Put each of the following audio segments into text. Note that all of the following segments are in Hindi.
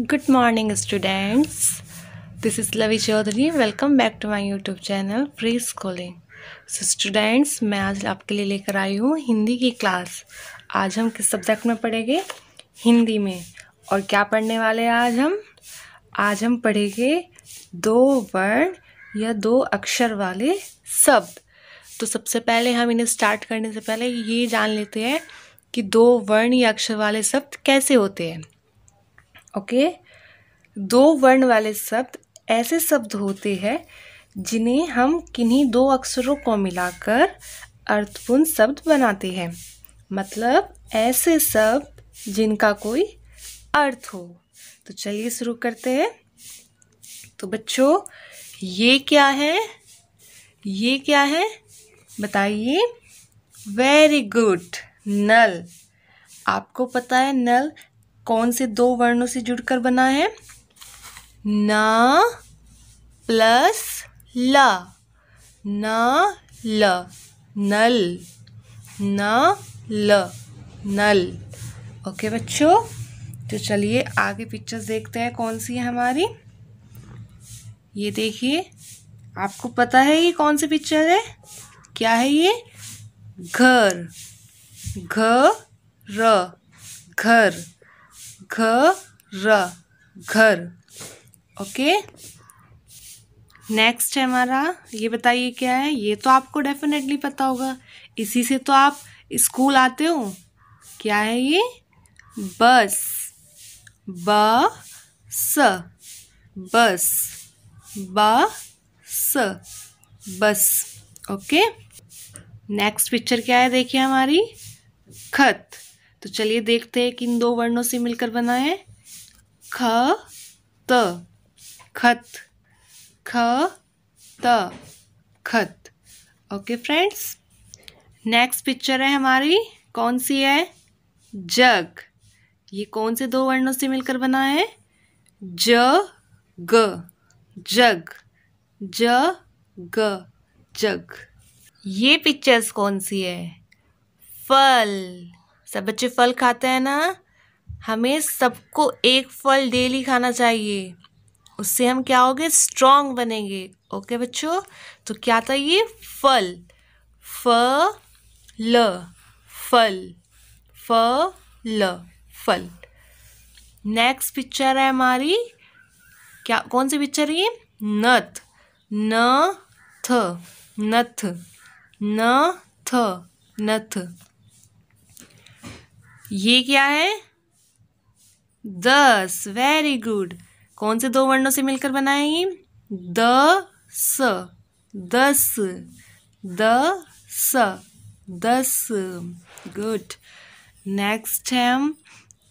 good morning students this is Lavi Chaudhary welcome back to my YouTube channel free schooling so students मैं आज आपके लिए लेकर आई हूँ हिंदी की क्लास आज हम किस सब्जेक्ट में पढ़ेंगे हिंदी में और क्या पढ़ने वाले हैं आज हम आज हम पढ़ेंगे दो वर्ण या दो अक्षर वाले शब्द तो सबसे पहले हम इन्हें स्टार्ट करने से पहले ये जान लेते हैं कि दो वर्ण या अक्षर वाले शब्द कैसे होते हैं ओके दो वर्ण वाले शब्द ऐसे शब्द होते हैं जिन्हें हम किन्हीं दो अक्षरों को मिलाकर अर्थपूर्ण शब्द बनाते हैं मतलब ऐसे शब्द जिनका कोई अर्थ हो तो चलिए शुरू करते हैं तो बच्चों ये क्या है ये क्या है बताइए वेरी गुड नल आपको पता है नल कौन से दो वर्णों से जुड़कर बना है न प्लस ल न ल नल न ल नल ओके बच्चों तो चलिए आगे पिक्चर्स देखते हैं कौन सी है हमारी ये देखिए आपको पता है ये कौन सी पिक्चर है क्या है ये घर घ र घर घर घर ओके नेक्स्ट है हमारा ये बताइए क्या है ये तो आपको डेफिनेटली पता होगा इसी से तो आप स्कूल आते हो क्या है ये बस ब स बस ब स बस ओके नेक्स्ट पिक्चर क्या है देखिए हमारी खत तो चलिए देखते हैं किन दो वर्णों से मिलकर बना है ख त खत ख त खत ओके फ्रेंड्स नेक्स्ट पिक्चर है हमारी कौन सी है जग ये कौन से दो वर्णों से मिलकर बना है ज ग जग ज ग जग ये पिक्चर्स कौन सी है फल सब बच्चे फल खाते हैं ना हमें सबको एक फल डेली खाना चाहिए उससे हम क्या होंगे स्ट्रांग बनेंगे ओके बच्चों तो क्या था ये फल फ ल फल फ ल फल नेक्स्ट पिक्चर है हमारी क्या कौन सी पिक्चर है ये नथ न थ नथ न थ नथ ये क्या है दस वेरी गुड कौन से दो वर्णों से मिलकर बना है ये द स दस द स दस गुड नेक्स्ट है हम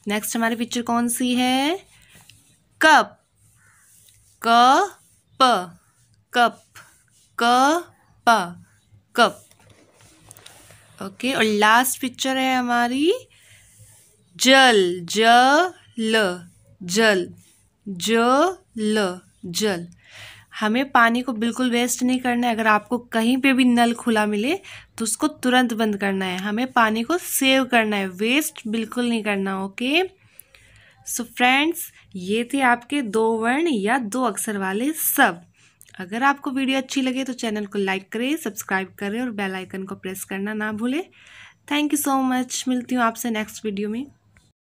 नेक्स्ट हमारी पिक्चर कौन सी है कप क प कप क प कप ओके और लास्ट पिक्चर है हमारी जल ज ल जल ज ल जल हमें पानी को बिल्कुल वेस्ट नहीं करना है अगर आपको कहीं पे भी नल खुला मिले तो उसको तुरंत बंद करना है हमें पानी को सेव करना है वेस्ट बिल्कुल नहीं करना ओके सो फ्रेंड्स ये थे आपके दो वर्ण या दो अक्षर वाले सब अगर आपको वीडियो अच्छी लगे तो चैनल को लाइक करें सब्सक्राइब करें और बेल आइकन को प्रेस करना ना भूलें थैंक यू सो मच मिलती हूँ आपसे नेक्स्ट वीडियो में